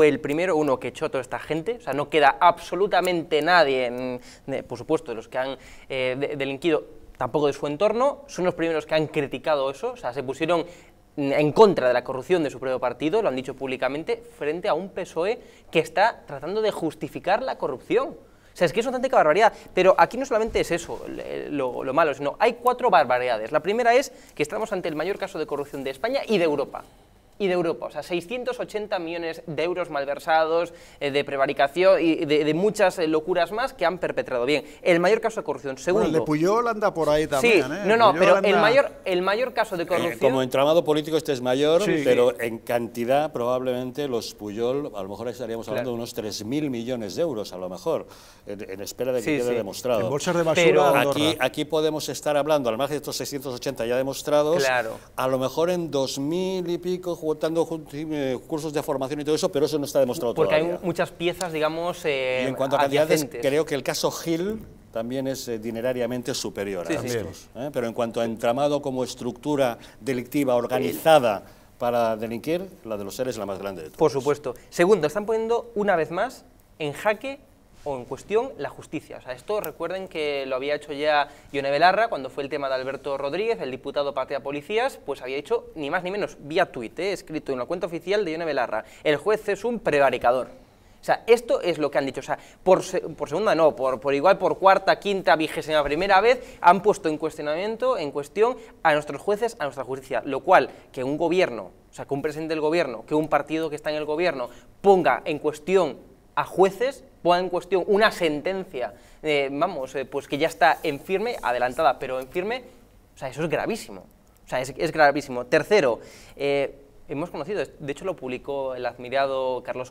Fue el primero, uno, que echó toda esta gente, o sea, no queda absolutamente nadie, mm, por supuesto, de los que han eh, delinquido, tampoco de su entorno, son los primeros que han criticado eso, o sea, se pusieron en contra de la corrupción de su propio partido, lo han dicho públicamente, frente a un PSOE que está tratando de justificar la corrupción. O sea, es que es una auténtica barbaridad. Pero aquí no solamente es eso lo, lo malo, sino hay cuatro barbaridades. La primera es que estamos ante el mayor caso de corrupción de España y de Europa y de Europa. O sea, 680 millones de euros malversados, eh, de prevaricación y de, muchas eh, locuras más que han perpetrado. Bien, el mayor caso de corrupción. Segundo. Bueno, el de Puyol anda por ahí también. Sí, no, ¿eh? no, pero el, mayor, el mayor caso de corrupción. como entramado político, este es mayor, pero en cantidad probablemente los Puyol, a lo mejor estaríamos hablando de unos 3.000 millones de euros, a lo mejor, en, espera de que quede demostrado. En bolsas de basura. aquí, aquí podemos estar hablando, al margen de estos 680 ya demostrados, a lo mejor en 2.000 y pico dando eh, cursos de formación y todo eso, pero eso no está demostrado todavía. Porque hay muchas piezas, digamos, eh, Y en cuanto a cantidades, creo que el caso Gil también es eh, dinerariamente superior a estos. Pero en cuanto a entramado como estructura delictiva organizada para delinquir, la de los seres es la más grande de todos. Por supuesto. Segundo, están poniendo una vez más en jaque o en cuestión la justicia. O sea, esto recuerden que lo había hecho ya Ione Belarra cuando fue el tema de Alberto Rodríguez, el diputado patea policías, pues había dicho, ni más ni menos vía tuit, eh, escrito en la cuenta oficial de Ione Belarra, el juez es un prevaricador. O sea, esto es lo que han dicho. O sea, por, segunda no, por, por, igual, por cuarta, quinta, vigésima primera vez, han puesto en cuestionamiento, en cuestión, a nuestros jueces, a nuestra justicia. Lo cual, que un gobierno, o sea, que un presidente del gobierno, que un partido que está en el gobierno, ponga en cuestión a jueces ponga en cuestión una sentencia, eh, vamos, eh, pues que ya está en firme, adelantada, pero en firme, o sea, eso es gravísimo. O sea, es, es gravísimo. Tercero, eh, hemos conocido, de hecho lo publicó el admirado Carlos